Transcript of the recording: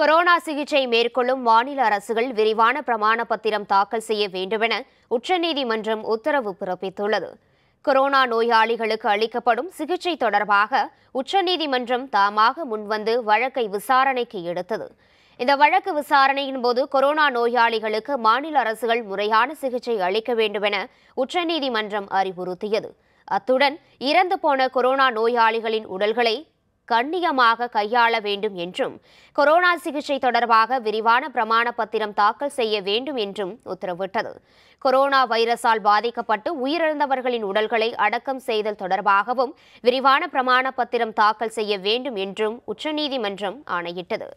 corona சிகிச்சை மேற்கொள்ளும் மாநில அரசுகள் விரிவான பிரமாண பத்திரம் தாக்கல் செய்ய வேண்டுமென உச்சநீதிமன்றம் உத்தரவு பிறப்பித்துள்ளது கொரோனா நோயாளிகளுக்கு அளிக்கப்படும் சிகிச்சை தொடர்பாக உச்சநீதிமன்றம் தாமாக முன்வந்து வழக்கை விசாரணைக்கு எடுத்தது இந்த வழக்கு விசாரணையின் போது கொரோனா நோயாளிகளுக்கு மாநில அரசுகள் முறையான சிகிச்சை அளிக்க வேண்டுமென உச்சநீதிமன்றம் அறிவுறுத்தியது அத்துடன் இறந்து போன கொரோனா நோயாளிகளின் உடல்களை கண்ணியமாக கையாள வேண்டும் என்றும் கொரோனா சிகிச்சை தொடர்பாக விரிவான பிரமாண பத்திரம் தாக்கல் செய்ய வேண்டும் என்றும் உத்தரவிட்டது கொரோனா வைரஸால் பாதிக்கப்பட்டு உயிரிழந்தவர்களின் உடல்களை அடக்கம் செய்தல் தொடர்பாகவும் விரிவான பிரமாண பத்திரம் தாக்கல் செய்ய வேண்டும் என்றும் உச்சநீதிமன்றம் ஆணையிட்டது